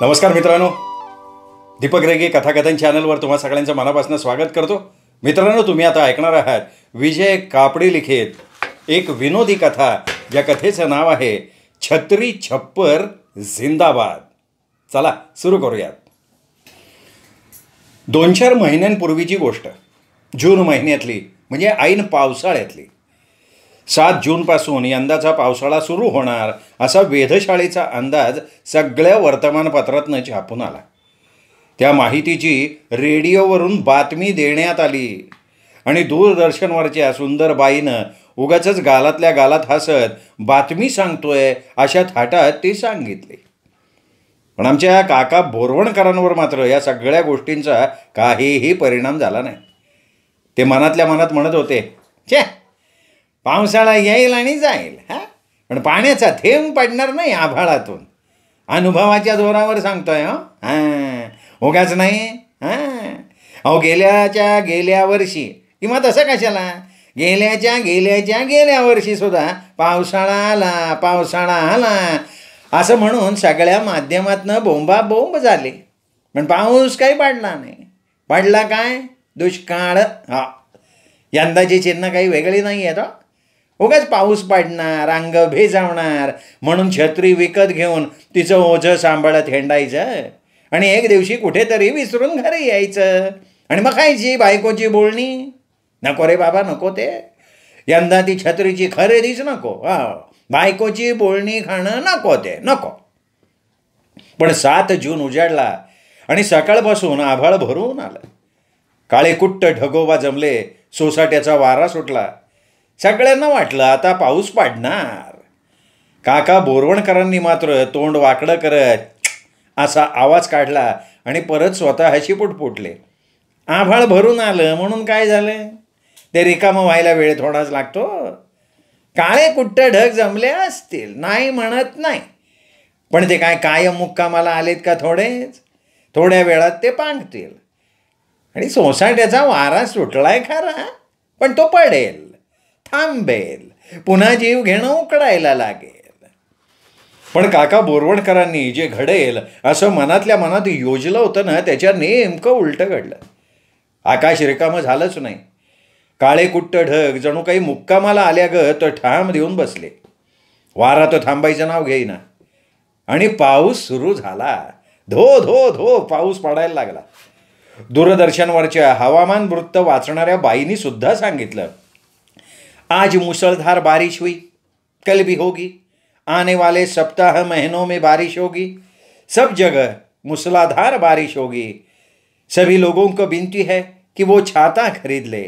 नमस्कार मित्रांनो दीपक रेगे कथाकथन चॅनलवर तुम्हा सगळ्यांचं मनापासून स्वागत करतो मित्रांनो तुम्ही आता ऐकणार आहात विजय कापडी लिखित एक विनोदी कथा या कथेचं नाव आहे छत्री छप्पर झिंदाबाद चला सुरू करूयात दोन चार महिन्यांपूर्वीची गोष्ट जून महिन्यातली म्हणजे ऐन पावसाळ्यातली सात जूनपासून यंदाचा पावसाळा सुरू होणार असा वेधशाळेचा अंदाज सगळ्या वर्तमानपत्रातनं छापून आला त्या माहितीची रेडिओवरून बातमी देण्यात आली आणि दूरदर्शनवरच्या बाईनं उगाच गालातल्या गालात हसत बातमी सांगतोय अशा थाटात ते सांगितले पण आमच्या काका बोरवणकरांवर मात्र या सगळ्या गोष्टींचा काहीही परिणाम झाला नाही ते मनातल्या मनात म्हणत होते चे पावसाळा येईल आणि जाईल हा पण पाण्याचा थेंब पडणार नाही आभाळातून अनुभवाच्या जोरावर सांगतोय हो हां उगाच नाही हां अहो गेल्याच्या गेल्या वर्षी किंवा तसं कशाला गेल्याच्या गेल्याच्या गेल्या वर्षीसुद्धा पावसाळा आला पावसाळा आला असं म्हणून सगळ्या माध्यमातनं बोंबा बोंब झाले पण पाऊस काही पडला नाही पडला काय दुष्काळ हा यंदाची चिन्ह काही वेगळी नाही आहेत उगाच पाऊस पाडणार अंग भेजावणार म्हणून छत्री विकत घेऊन तिचं ओझं सांभाळत हेंडायचं आणि एक दिवशी कुठेतरी विसरून घरी यायचं आणि मग खायची बायकोची बोलणी नको रे बाबा नको ते यंदा ती छत्रीची खरेदीच नको हा बायकोची बोलणी खाणं नको ते नको पण सात जून उजाडला आणि सकाळपासून आभाळ भरून आलं काळे कुट्ट ढगोबा जमले सोसाट्याचा वारा सुटला सगळ्यांना वाटलं आता पाऊस पाडणार काका बोरवणकरांनी मात्र तोंड वाकडं करत असा आवाज काढला आणि परत स्वतः स्वतःशी पुटपुटले आभाळ भरून आलं म्हणून काय झालं ते रिकामं व्हायला वेळ थोडाच लागतो काळे कुठं ढग जमले असतील नाही म्हणत नाही पण ते काय कायम मुक्कामाला आलेत का थोडेच थोड्या वेळात ते पांगतील आणि सोसाट्याचा वारा सुटलाय खरा पण तो पडेल थांबेल पुन्हा जीव घेणं उकडायला लागेल पण काका बोरवणकरांनी जे घडेल असं मनातल्या मनात योजलं होतं ना त्याच्या नेमकं उलटं घडलं आकाश रिकामं झालंच नाही काळे कुट्ट ढग जणू काही मुक्कामाला आल्या तर ठाम देऊन बसले वारा तर थांबायचं नाव घेईना आणि पाऊस सुरू झाला धो धो धो पाऊस पडायला लागला दूरदर्शनवरच्या हवामान वृत्त वाचणाऱ्या बाईनी सुद्धा सांगितलं आज मुसळधार बारिश हुई कल भी होगी आने वाले सप्ताह महीनों में बारिश होगी सब जगह मूसलाधार बारिश होगी सभी लोगों को विनती है की वो छाता खरीद ले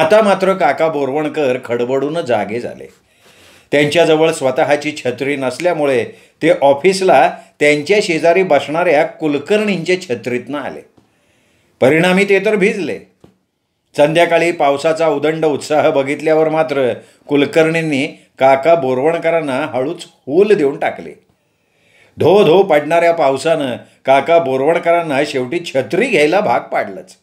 आता मात्र काका बोरवणकर खडबडून जागे झाले त्यांच्याजवळ स्वतःची छत्री नसल्यामुळे ते ऑफिसला त्यांच्या शेजारी बसणाऱ्या कुलकर्णींच्या छत्रीतनं आले परिणामी ते तर भिजले संध्याकाळी पावसाचा उदंड उत्साह बघितल्यावर मात्र कुलकर्णींनी काका बोरवणकरांना हळूच हूल देऊन टाकले धो धो पडणाऱ्या पावसानं काका बोरवणकरांना शेवटी छत्री घ्यायला भाग पाडलंच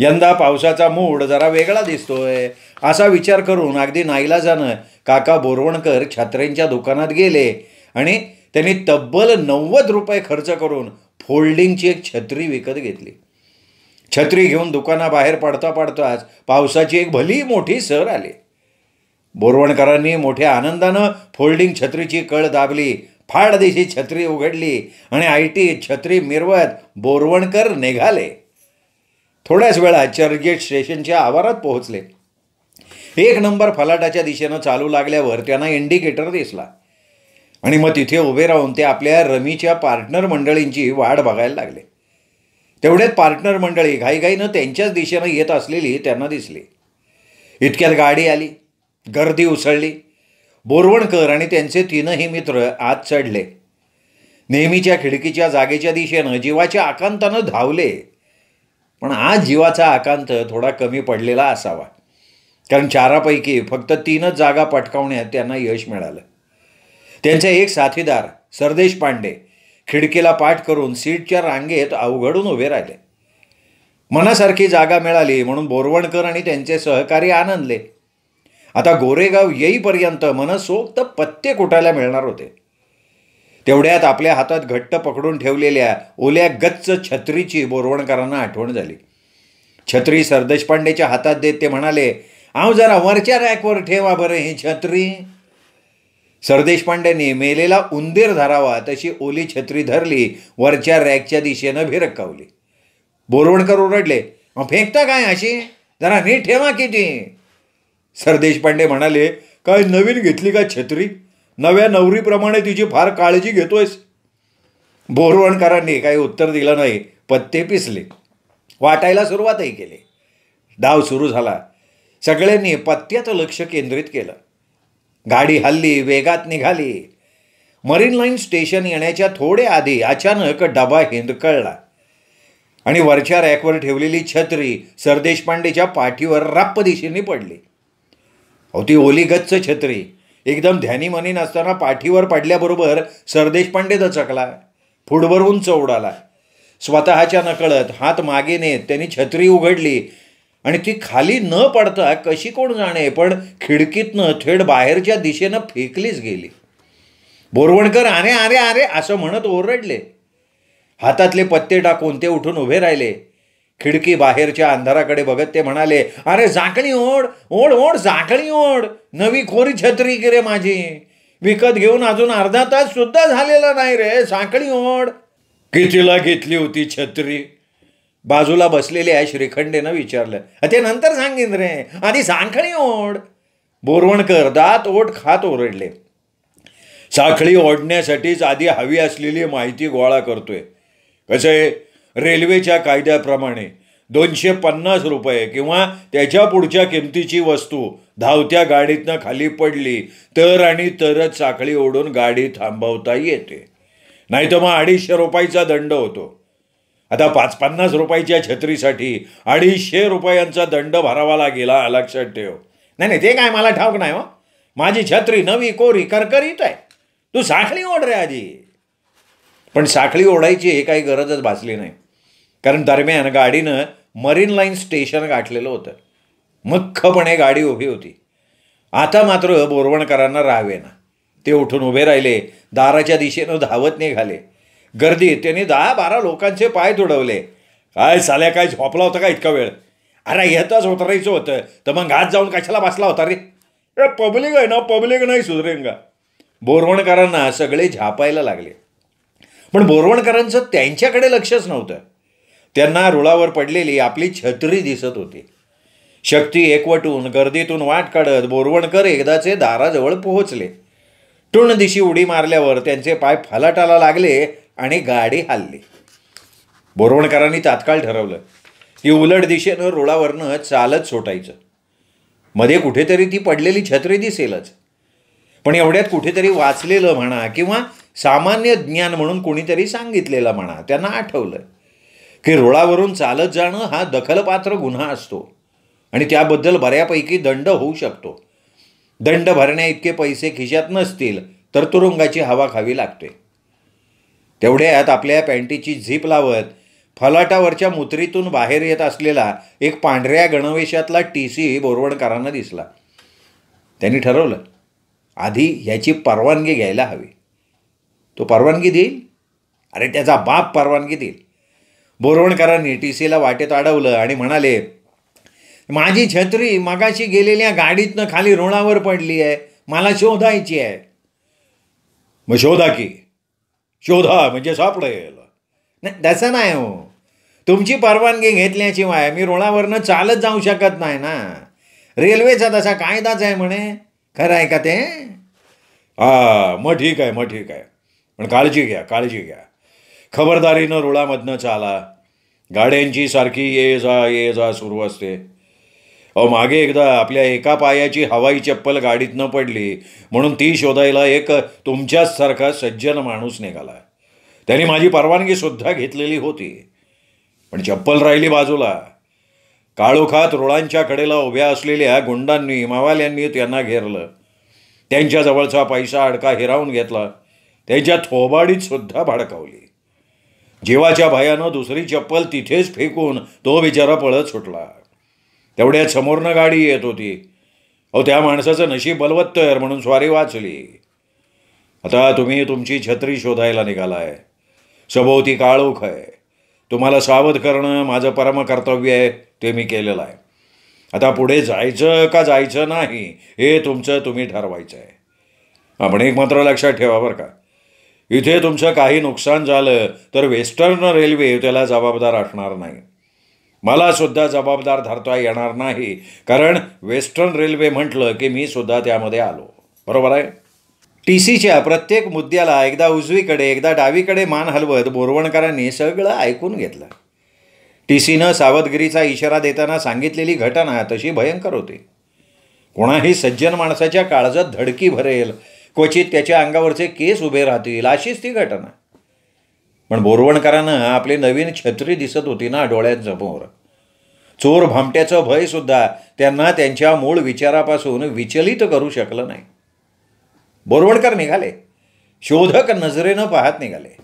यंदा पावसाचा मूड जरा वेगळा दिसतोय असा विचार करून अगदी नाईलाजानं काका बोरवणकर छत्र्यांच्या दुकानात गेले आणि त्यांनी तब्बल नव्वद रुपये खर्च करून फोल्डिंगची एक छत्री विकत घेतली छत्री घेऊन दुकानाबाहेर पडता पडताच पावसाची एक भली मोठी सर आली बोरवणकरांनी मोठ्या आनंदानं फोल्डिंग छत्रीची कळ दाबली फाड दिशी छत्री उघडली आणि आय टी छत्री मिरवत बोरवणकर निघाले थोड्याच वेळा चर्चगेट स्टेशनच्या आवारात पोहोचले एक नंबर फलाटाच्या दिशेनं चालू लागल्यावर त्यांना इंडिकेटर दिसला आणि मग तिथे उभे राहून ते आपल्या रमीच्या पार्टनर मंडळींची वाढ बघायला लागले तेवढेच पार्टनर मंडळी घाईघाईनं त्यांच्याच दिशेनं येत असलेली त्यांना दिसली इतक्यात गाडी आली गर्दी उसळली बोरवणकर आणि त्यांचे तीनही मित्र आत चढले नेहमीच्या खिडकीच्या जागेच्या दिशेनं जीवाच्या आकांतानं धावले पण आज जीवाचा आकांत थोडा कमी पडलेला असावा कारण चारापैकी फक्त तीनच जागा पटकावण्यात त्यांना यश मिळालं त्यांचे एक साथीदार सरदेश पांडे खिडकीला पाठ करून सीटच्या रांगेत अवघडून उभे राहिले मनासारखी जागा मिळाली म्हणून बोरवणकर आणि त्यांचे सहकारी आनंदले आता गोरेगाव येईपर्यंत मनसोक्त पत्ते कुटायला मिळणार होते तेवढ्यात आपल्या हातात घट्ट पकडून ठेवलेल्या ओल्या गच्च छत्रीची बोरवणकरांना आठवण झाली छत्री सरदेशपांडेच्या हातात देत ते म्हणाले आव जरा वरच्या रॅकवर ठेवा बरं ही छत्री पांड्याने मेलेला उंदीर धरावा तशी ओली छत्री धरली वरच्या रॅकच्या दिशेनं भिरकावली बोरवणकर ओरडले मग फेकता काय अशी जरा नीट ठेवा किती सरदेशपांडे म्हणाले काय नवीन घेतली का छत्री नव्या नवरीप्रमाणे तिची फार काळजी घेतोयस बोरवणकरांनी काही उत्तर दिलं नाही पत्ते पिसले वाटायला सुरुवातही केली डाव सुरू झाला सगळ्यांनी पत्त्याचं लक्ष केंद्रित केलं गाडी हल्ली वेगात निघाली मरीन लाईन स्टेशन येण्याच्या थोडे आधी अचानक डबा हिंदकळला आणि वरच्या रॅकवर ठेवलेली छत्री सरदेशपांडेच्या पाठीवर राप्प दिशेने पडली ओली ओलीगच्च छत्री एकदम ध्यानी मनी नसताना पाठीवर पडल्याबरोबर पांडे दचकला फुडभर उंच उडाला स्वतःच्या नकळत हात मागे नेत त्यांनी छत्री उघडली आणि ती खाली न पडता कशी कोण जाणे पण खिडकीतनं थेट बाहेरच्या दिशेनं फेकलीच गेली बोरवणकर अरे आरे आरे असं म्हणत ओरडले हातातले पत्ते टाकून ते उठून उभे राहिले खिडकी बाहेरच्या अंधाराकडे बघत ते म्हणाले अरे झाकणी ओढ ओढ ओढ झाकणी ओढ नवी खोरी छत्री की रे माझी विकत घेऊन अजून अर्धा तास सुद्धा झालेला नाही रे साखळी ओढ कितीला घेतली होती छत्री बाजूला बसलेल्या श्रीखंडेनं विचारलं ते नंतर सांगेन रे आधी साखळी ओढ बोरवणकर दात ओढ खात ओरडले साखळी ओढण्यासाठीच आधी हवी असलेली माहिती गोळा करतोय कसे रेल्वेच्या कायद्याप्रमाणे दोनशे पन्नास रुपये किंवा त्याच्या पुढच्या किमतीची वस्तू धावत्या गाडीतनं खाली पडली तर आणि तरच साखळी ओढून गाडी थांबवता येते नाही तर मग अडीचशे रुपयाचा दंड होतो आता पाच पन्नास रुपयाच्या छत्रीसाठी अडीचशे रुपयांचा दंड भरावा लागेला लक्षात ठेव नाही नाही ते काय मला ठाऊक नाही हो माझी छत्री नवी कोरी करकरीत आहे तू साखळी ओढ रे आजी पण साखळी ओढायची हे काही गरजच भासली नाही कारण दरम्यान गाडीनं मरीन लाईन स्टेशन गाठलेलं होतं मख्खपणे गाडी उभी होती आता मात्र बोरवणकरांना राहावे ना ते उठून उभे राहिले दाराच्या दिशेनं धावत निघाले गर्दी त्यांनी दहा बारा लोकांचे पाय तुडवले काय साल्या काय झोपला होता का इतका वेळ अरे येताच उतरायचं होतं तर मग घात जाऊन कशाला बसला होता रे ए पब्लिक आहे ना पब्लिक नाही सुधरेन बोरवणकरांना सगळे झापायला लागले पण बोरवणकरांचं त्यांच्याकडे लक्षच नव्हतं त्यांना रुळावर पडलेली आपली छत्री दिसत होती शक्ती एकवटून गर्दीतून वाट काढत बोरवणकर एकदाचे दाराजवळ पोहोचले टुण दिशी उडी मारल्यावर त्यांचे पाय फलाटाला लागले आणि गाडी हल्ली बोरवणकरांनी तात्काळ ठरवलं की उलट दिशेनं रुळावरनं चालत सोटायचं मध्ये कुठेतरी ती पडलेली छत्री दिसेलच पण एवढ्यात कुठेतरी वाचलेलं म्हणा किंवा सामान्य ज्ञान म्हणून कोणीतरी सांगितलेलं म्हणा त्यांना आठवलं की रुळावरून चालत जाणं हा दखलपात्र गुन्हा असतो आणि त्याबद्दल बऱ्यापैकी दंड होऊ शकतो दंड भरण्या इतके पैसे खिशात नसतील तर तुरुंगाची हवा खावी लागते तेवढ्यात आपल्या पॅन्टीची झीप लावत फलाटावरच्या मुत्रीतून बाहेर येत असलेला एक पांढऱ्या गणवेशातला टी सी बोरवणकरांना दिसला त्यांनी ठरवलं आधी ह्याची परवानगी घ्यायला हवी तो परवानगी देईल अरे त्याचा बाप परवानगी देईल बोरवणकरांनी टी सीला वाटेत अडवलं आणि म्हणाले माझी छत्री मगाशी गेलेल्या गाडीतनं खाली रुणावर पडली आहे मला शोधायची आहे मग शोधा की शोधा म्हणजे सापडेल नाही तसं नाही हो तुमची परवानगी घेतल्याशिवाय मी रुळावरनं चालत जाऊ शकत नाही ना रेल्वेचा तसा कायदाच आहे म्हणे खरं आहे का ते हा मग ठीक आहे मग ठीक आहे पण काळजी घ्या काळजी घ्या खबरदारीनं रुळामधनं चाला गाड्यांची सारखी ये जा ये जा सुरू असते अहो मागे एकदा आपल्या एका पायाची हवाई चप्पल गाडीत न पडली म्हणून ती शोधायला एक तुमच्याच सारखा सज्जन माणूस निघाला त्याने माझी परवानगीसुद्धा घेतलेली होती पण चप्पल राहिली बाजूला काळोखात रुळांच्या कडेला उभ्या असलेल्या गुंडांनी मावाल्यांनी त्यांना घेरलं त्यांच्याजवळचा पैसा अडका हिरावून घेतला त्यांच्या थोबाडीत सुद्धा भडकावली जीवाच्या भयानं दुसरी चप्पल तिथेच फेकून तो बिचारा पळत सुटला तेवढ्यात समोरनं गाडी येत होती अहो त्या माणसाचं नशीब बलवत्तर म्हणून स्वारी वाचली आता तुम्ही तुमची छत्री शोधायला निघालाय सभोवती काळोख आहे तुम्हाला सावध करणं माझं परम कर्तव्य आहे ते मी केलेलं आहे आता पुढे जायचं का जायचं नाही हे तुमचं तुम्ही ठरवायचं आहे आपण एक मात्र लक्षात ठेवा बरं का इथे तुमचं काही नुकसान झालं तर वेस्टर्न रेल्वे त्याला जबाबदार असणार नाही मला सुद्धा जबाबदार धरता येणार नाही कारण वेस्टर्न रेल्वे म्हटलं की मी सुद्धा त्यामध्ये आलो बरोबर आहे टी सीच्या प्रत्येक मुद्द्याला एकदा उजवीकडे एकदा डावीकडे मान हलवत बोरवणकरांनी सगळं ऐकून घेतलं टी सीनं सावधगिरीचा इशारा देताना सांगितलेली घटना तशी भयंकर होती कोणाही सज्जन माणसाच्या काळजात धडकी भरेल क्वचित त्याच्या अंगावरचे केस उभे राहतील अशीच ती घटना पण बोरवणकरांना आपली नवीन छत्री दिसत होती ना डोळ्यांसमोर चोर भामट्याचं भयसुद्धा त्यांना त्यांच्या मूळ विचारापासून विचलित करू शकलं नाही बोरवणकर निघाले शोधक नजरेनं पाहत निघाले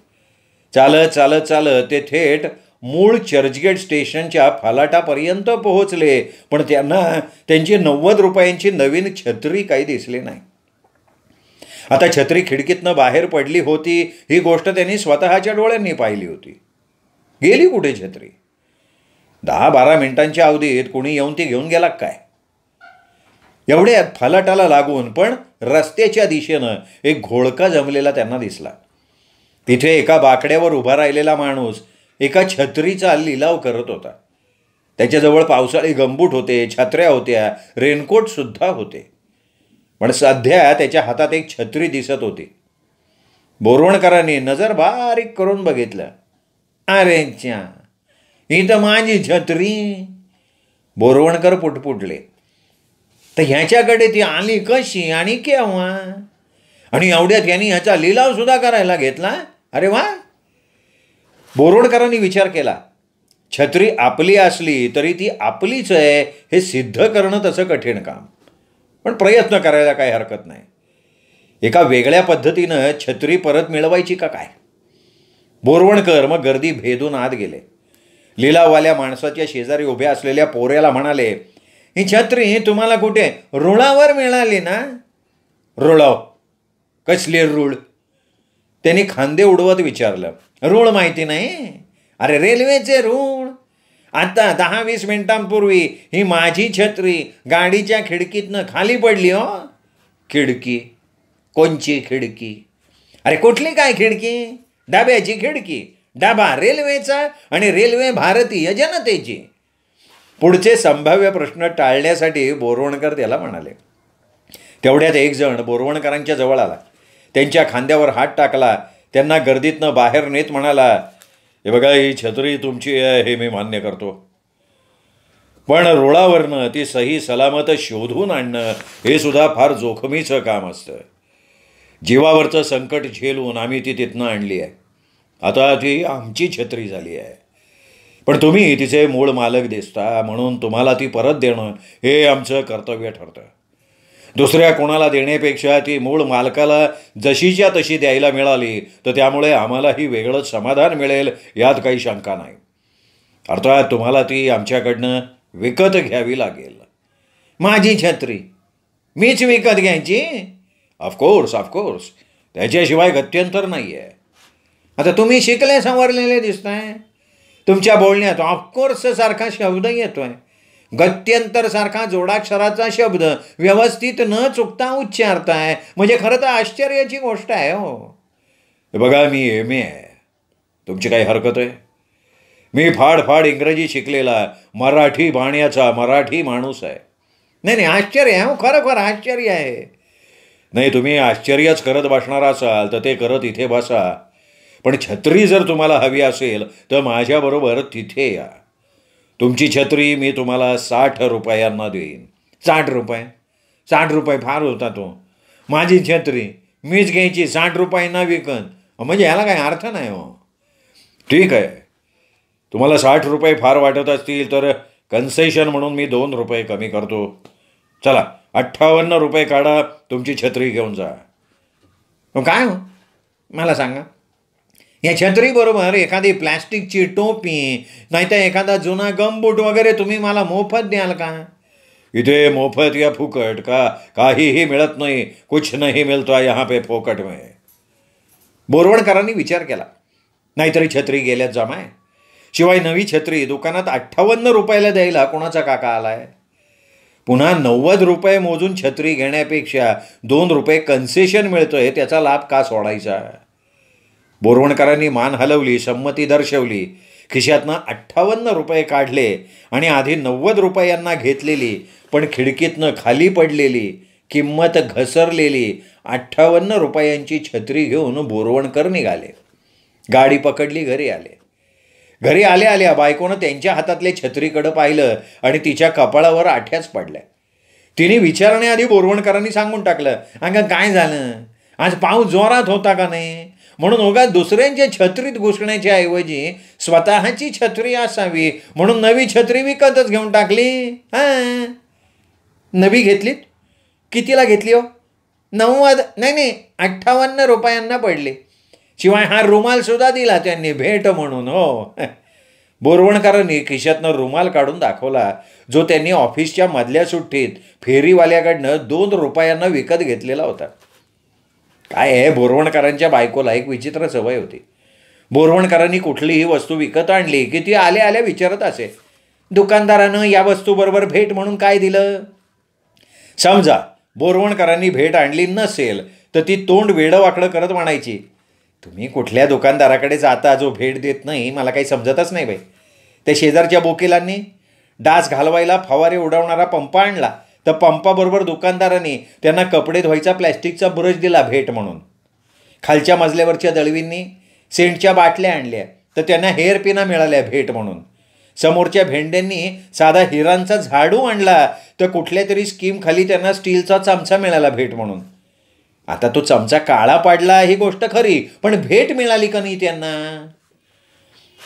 चालत चालत चालत ते थेट मूळ चर्चगेट स्टेशनच्या फलाटापर्यंत पोहोचले पण त्यांना त्यांची नव्वद रुपयांची नवीन छत्री काही दिसली नाही आता छत्री खिडकीतनं बाहेर पडली होती ही गोष्ट त्यांनी स्वतःच्या डोळ्यांनी पाहिली होती गेली कुठे छत्री दहा बारा मिनिटांच्या अवधीत कुणी येऊन ती घेऊन गेला काय एवढ्यात फलाटाला लागून पण रस्त्याच्या दिशेनं एक घोळका जमलेला त्यांना दिसला तिथे एका बाकड्यावर उभा राहिलेला माणूस एका छत्रीचा लिलाव करत होता त्याच्याजवळ पावसाळी गंबूट होते छत्र्या होत्या रेनकोटसुद्धा होते पण सध्या त्याच्या हातात एक छत्री दिसत होती बोरवणकरांनी नजर बारीक करून बघितलं च्या ही तर माझी छत्री बोरवणकर पुटपुटले तर ह्याच्याकडे ती आली कशी आणि केव्हा आणि एवढ्यात यांनी ह्याचा लिलाव सुद्धा करायला घेतला अरे वा बोरवणकरांनी विचार केला छत्री आपली असली तरी ती आपलीच आहे हे सिद्ध करणं तसं कठीण काम पण प्रयत्न करायला काही हरकत नाही एका वेगळ्या पद्धतीनं छत्री परत मिळवायची का काय बोरवणकर मग गर्दी भेदून आत गेले लिलावाल्या माणसाच्या शेजारी उभ्या असलेल्या पोऱ्याला म्हणाले ही छत्री तुम्हाला कुठे रुळावर मिळाली ना रुळाव कसले रुळ त्यांनी खांदे उडवत विचारलं रुळ माहिती नाही अरे रेल्वेचे रुळ आता दहा वीस मिनिटांपूर्वी ही माझी छत्री गाडीच्या खिडकीतनं खाली पडली हो खिडकी कोणची खिडकी अरे कुठली काय खिडकी डाब्याची खिडकी डाबा रेल्वेचा आणि रेल्वे भारतीय जनतेची पुढचे संभाव्य प्रश्न टाळण्यासाठी बोरवणकर त्याला म्हणाले तेवढ्यात एक जण बोरवणकरांच्या जवळ आला त्यांच्या खांद्यावर हात टाकला त्यांना गर्दीतनं बाहेर नेत म्हणाला हे बघा ही छत्री तुमची आहे हे मी मान्य करतो पण रुळावरनं ती सही सलामत शोधून आणणं हे सुद्धा फार जोखमीचं काम असतं जीवावरचं संकट झेलून आम्ही ती तिथनं आणली आहे आता ती आमची छत्री झाली आहे पण तुम्ही तिचे मूळ मालक दिसता म्हणून तुम्हाला ती परत देणं हे आमचं कर्तव्य ठरतं दुसऱ्या कोणाला देण्यापेक्षा ती मूळ मालकाला जशीच्या तशी द्यायला मिळाली तर त्यामुळे आम्हालाही वेगळंच समाधान मिळेल यात काही शंका नाही अर्थात तुम्हाला ती आमच्याकडनं विकत घ्यावी लागेल माझी छत्री मीच विकत घ्यायची ऑफकोर्स ऑफकोर्स त्याच्याशिवाय गत्यंतर नाही आहे आता तुम्ही शिकले संवरलेले दिसताय तुमच्या बोलण्यात ऑफकोर्स सारखा शब्द येतोय गत्यंतरसारखा जोडाक्षराचा शब्द व्यवस्थित न चुकता उच्चारताय म्हणजे खरं तर आश्चर्याची गोष्ट आहे हो बघा मी एम ए आहे तुमची काही हरकत आहे मी फाडफाड इंग्रजी शिकलेला मराठी बाण्याचा मराठी माणूस आहे नाही नाही आश्चर्य आहे हो खरं खरं आश्चर्य आहे नाही तुम्ही आश्चर्यच करत बसणार असाल तर ते करत इथे बसा पण छत्री जर तुम्हाला हवी असेल तर माझ्याबरोबर तिथे या तुमची छत्री मी तुम्हाला साठ रुपयांना देईन साठ रुपये साठ रुपये फार होता तो माझी छत्री मीच घ्यायची साठ रुपयांना विकन म्हणजे याला काही अर्थ नाही हो ठीक आहे तुम्हाला साठ रुपये फार वाटत असतील तर कन्सेशन म्हणून मी दोन रुपये कमी करतो चला अठ्ठावन्न रुपये काढा तुमची छत्री घेऊन जा काय हो मला सांगा या छत्रीबरोबर एखादी प्लॅस्टिकची टोपी नाहीतर एखादा जुना गमबूट वगैरे तुम्ही मला मोफत द्याल का इथे मोफत या फुकट का काहीही मिळत नाही कुछ नाही मिळतो यहाँ पे फोकट मे बोरवणकरांनी विचार केला नाहीतरी छत्री गेल्यात जमाय शिवाय नवी छत्री दुकानात अठ्ठावन्न रुपयाला द्यायला कोणाचा काका आलाय पुन्हा नव्वद रुपये मोजून छत्री घेण्यापेक्षा दोन रुपये कन्सेशन मिळतोय त्याचा लाभ का सोडायचा बोरवणकरांनी मान हलवली संमती दर्शवली खिशातनं अठ्ठावन्न रुपये काढले आणि आधी नव्वद रुपयांना घेतलेली पण खिडकीतनं खाली पडलेली किंमत घसरलेली अठ्ठावन्न रुपयांची छत्री घेऊन बोरवणकर निघाले गाडी पकडली घरी आले घरी आल्या आल्या बायकोनं त्यांच्या हातातले छत्रीकडं पाहिलं आणि तिच्या कपाळावर आठ्याच पडल्या तिने विचारण्याआधी बोरवणकरांनी सांगून टाकलं अगं काय झालं आज पाऊस जोरात होता का नाही म्हणून उगा दुसऱ्यांच्या छत्रीत घुसण्याच्या ऐवजी स्वतःची छत्री असावी म्हणून नवी छत्री विकतच घेऊन टाकली हा नवी घेतलीत कितीला घेतली हो नव्वद नाही नाही अठ्ठावन्न रुपयांना पडली शिवाय हा रुमाल सुद्धा दिला त्यांनी भेट म्हणून हो बोरवणकरांनी खिशातनं रुमाल काढून दाखवला जो त्यांनी ऑफिसच्या मधल्या सुट्टीत फेरीवाल्याकडनं दोन रुपयांना विकत घेतलेला होता काय आहे बोरवणकरांच्या बायकोला एक विचित्र सवय होती बोरवणकरांनी कुठलीही वस्तू विकत आणली की ती आल्या आल्या विचारत असे दुकानदारानं या वस्तूबरोबर भेट म्हणून काय दिलं समजा बोरवणकरांनी भेट आणली नसेल तर ती तोंड वेडं वाकडं करत म्हणायची तुम्ही कुठल्या दुकानदाराकडे जाता जो भेट देत नाही मला काही समजतच नाही बाई त्या शेजारच्या बोकिलांनी डास घालवायला फवारे उडवणारा पंप आणला तर पंपाबरोबर दुकानदाराने त्यांना कपडे धुवायचा प्लॅस्टिकचा ब्रश दिला भेट म्हणून खालच्या मजल्यावरच्या दळवींनी सेंटच्या बाटल्या आणल्या तर त्यांना हेअर पिना मिळाल्या भेट म्हणून समोरच्या भेंड्यांनी साधा हिरांचा झाडू आणला तर कुठल्या तरी खाली त्यांना स्टीलचा चमचा मिळाला भेट म्हणून आता तो चमचा काळा पाडला ही गोष्ट खरी पण भेट मिळाली का नाही त्यांना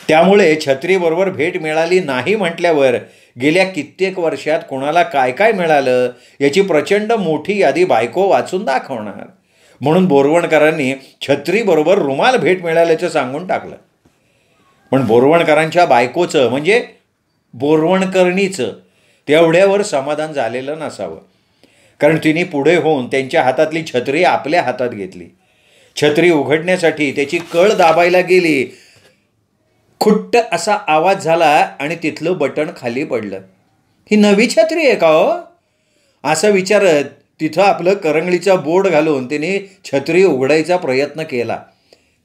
त्यामुळे छत्रीबरोबर भेट मिळाली नाही म्हटल्यावर गेल्या कित्येक वर्षात कोणाला काय काय मिळालं याची प्रचंड मोठी यादी बायको वाचून दाखवणार म्हणून बोरवणकरांनी छत्रीबरोबर रुमाल भेट मिळाल्याचं सांगून टाकलं पण बोरवणकरांच्या बायकोचं म्हणजे बोरवणकरणीचं तेवढ्यावर समाधान झालेलं नसावं कारण तिने पुढे होऊन त्यांच्या हातातली छत्री आपल्या हातात घेतली छत्री उघडण्यासाठी त्याची कळ दाबायला गेली खुट्ट असा आवाज झाला आणि तिथलं बटण खाली पडलं ही नवी छत्री आहे का हो असं विचारत तिथं आपलं करंगळीचा बोर्ड घालून तिने छत्री उघडायचा प्रयत्न केला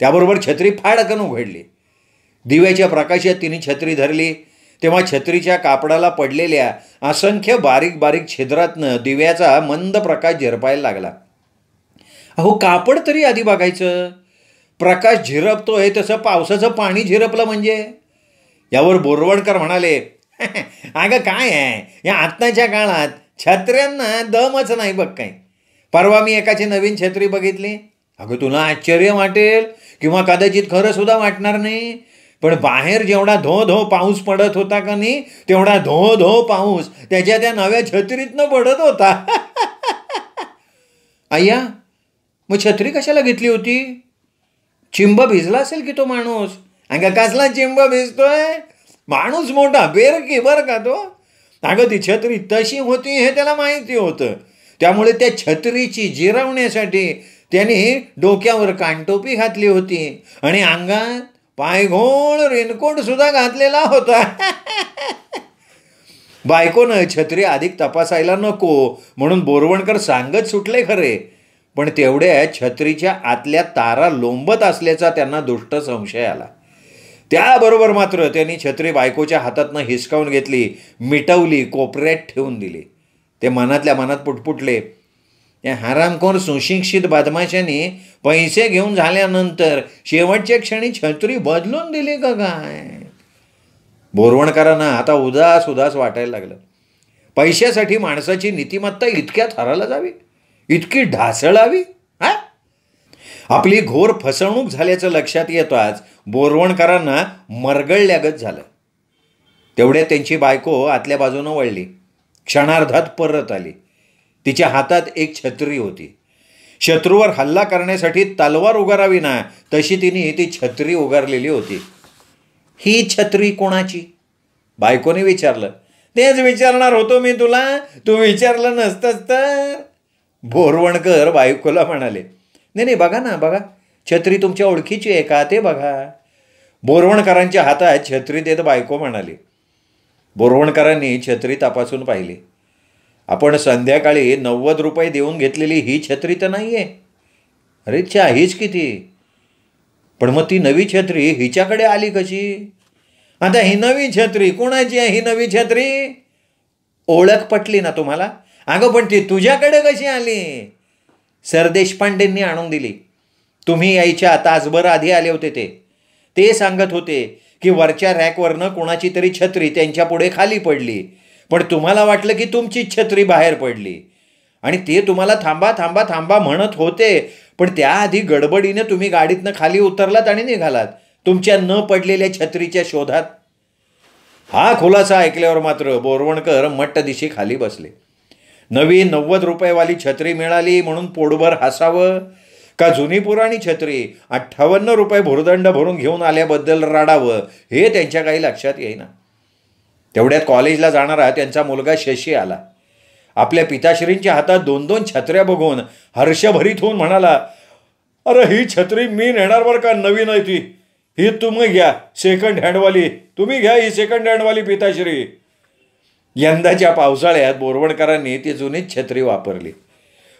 त्याबरोबर छत्री फाडकन उघडली दिव्याच्या प्रकाशात तिने छत्री धरली तेव्हा छत्रीच्या कापडाला पडलेल्या असंख्य बारीक बारीक छिद्रातनं दिव्याचा मंद प्रकाश झिरपायला लागला अहो कापड तरी आधी बघायचं प्रकाश झिरपतो आहे तसं पावसाचं पाणी झिरपलं म्हणजे यावर बोरवडकर म्हणाले अगं काय आहे या आत्ताच्या काळात छत्र्यांना दमच नाही बघ काय परवा मी एकाची नवीन छत्री बघितली अगं तुला आश्चर्य वाटेल किंवा कदाचित खरं सुद्धा वाटणार नाही पण बाहेर जेवढा धो धो पाऊस पडत होता का नाही तेवढा धो धो पाऊस त्याच्या त्या नव्या छत्रीतनं पडत होता अय्या मग छत्री कशाला घेतली होती चिंब भिजला असेल की तो माणूस अगं कसला चिंब भिजतोय माणूस मोठा बेर की बरं का तो अगं ती छत्री तशी होती हे त्याला माहिती होतं त्यामुळे त्या छत्रीची जिरवण्यासाठी त्याने डोक्यावर कानटोपी घातली होती आणि अंगात पायघोळ रेनकोट सुद्धा घातलेला होता बायकोनं छत्री अधिक तपासायला नको म्हणून बोरवणकर सांगत सुटले खरे पण तेवढ्या छत्रीच्या आतल्या तारा लोंबत असल्याचा त्यांना दुष्ट संशय आला त्याबरोबर मात्र त्यांनी छत्री बायकोच्या हातातनं हिसकावून घेतली मिटवली कोपऱ्यात ठेवून दिली ते मनातल्या मनात पुटपुटले या हरामखोर सुशिक्षित बदमाशांनी पैसे घेऊन झाल्यानंतर शेवटच्या क्षणी छत्री बदलून दिली का काय बोरवणकरांना आता उदास उदास वाटायला लागलं पैशासाठी माणसाची नीतिमत्ता इतक्यात हरायला जावी इतकी ढासळावी हा आपली घोर फसवणूक झाल्याचं लक्षात येतो आज बोरवणकरांना मरगळल्यागत झालं तेवढ्या त्यांची बायको आतल्या बाजूनं वळली क्षणार्धात परत आली तिच्या हातात एक छत्री होती शत्रूवर हल्ला करण्यासाठी तलवार उगारावी ना तशी तिने ती छत्री उगारलेली होती ही छत्री कोणाची बायकोने विचारलं तेच विचारणार होतो मी तुला तू विचारलं नसतंच तर बोरवणकर बायकोला म्हणाले नाही नाही बघा ना बघा छत्री तुमच्या ओळखीची आहे का ते बघा बोरवणकरांच्या हातात छत्री देत बायको म्हणाली बोरवणकरांनी छत्री तपासून पाहिली आपण संध्याकाळी नव्वद रुपये देऊन घेतलेली ही छत्री तर नाही आहे अरे छा हीच किती पण मग ती नवी छत्री हिच्याकडे आली कशी आता ही नवी छत्री कोणाची आहे ही नवी छत्री ओळख पटली ना तुम्हाला अगं पण ती तुझ्याकडे कशी आली सरदेशपांडेंनी आणून दिली तुम्ही यायच्या तासभर आधी आले होते ते ते सांगत होते की वरच्या रॅकवरनं कोणाची तरी छत्री त्यांच्या पुढे खाली पडली पण तुम्हाला वाटलं की तुमची छत्री बाहेर पडली आणि ते तुम्हाला थांबा थांबा थांबा म्हणत होते पण त्याआधी गडबडीनं तुम्ही गाडीतनं खाली उतरलात आणि निघालात तुमच्या न पडलेल्या छत्रीच्या शोधात हा खुलासा ऐकल्यावर मात्र बोरवणकर मट्ट दिशी खाली बसले नवी नव्वद रुपयेवाली छत्री मिळाली म्हणून पोटभर हसावं का जुनी पुराणी छत्री अठ्ठावन्न रुपये भुर्दंड भरून घेऊन आल्याबद्दल राडावं हे त्यांच्या काही लक्षात येईना तेवढ्यात कॉलेजला जाणारा त्यांचा मुलगा शशी आला आपल्या पिताश्रींच्या हातात दोन दोन छत्र्या बघून हर्षभरीत होऊन म्हणाला अरे ही छत्री मी नेणार बरं का नवीन आहे ती ही तुम्ही घ्या सेकंड हँडवाली तुम्ही घ्या ही सेकंड हँडवाली पिताश्री यंदाच्या पावसाळ्यात बोरवणकरांनी ती जुनीच छत्री वापरली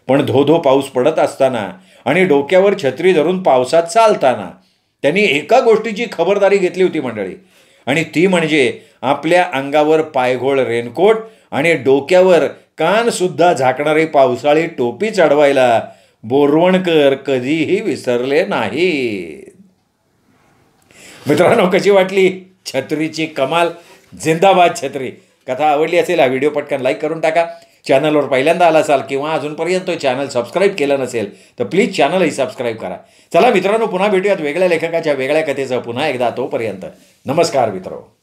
पण धोधो पाऊस पडत असताना आणि डोक्यावर छत्री धरून पावसात चालताना त्यांनी एका गोष्टीची खबरदारी घेतली होती मंडळी आणि ती म्हणजे आपल्या अंगावर पायघोळ रेनकोट आणि डोक्यावर कानसुद्धा झाकणारी पावसाळी टोपी चढवायला बोरवणकर कधीही विसरले नाही मित्रांनो कशी वाटली छत्रीची कमाल जिंदाबाद छत्री कथा आवडली असेल हा व्हिडिओ पटकन लाईक करून टाका चॅनलवर पहिल्यांदा आला असाल किंवा अजूनपर्यंत चॅनल सबस्क्राईब केलं नसेल तर प्लीज चॅनलही सबस्क्राईब करा चला मित्रांनो पुन्हा भेटूयात वेगळ्या लेखकाच्या वेगळ्या कथेचं पुन्हा एकदा तोपर्यंत नमस्कार मित्रांनो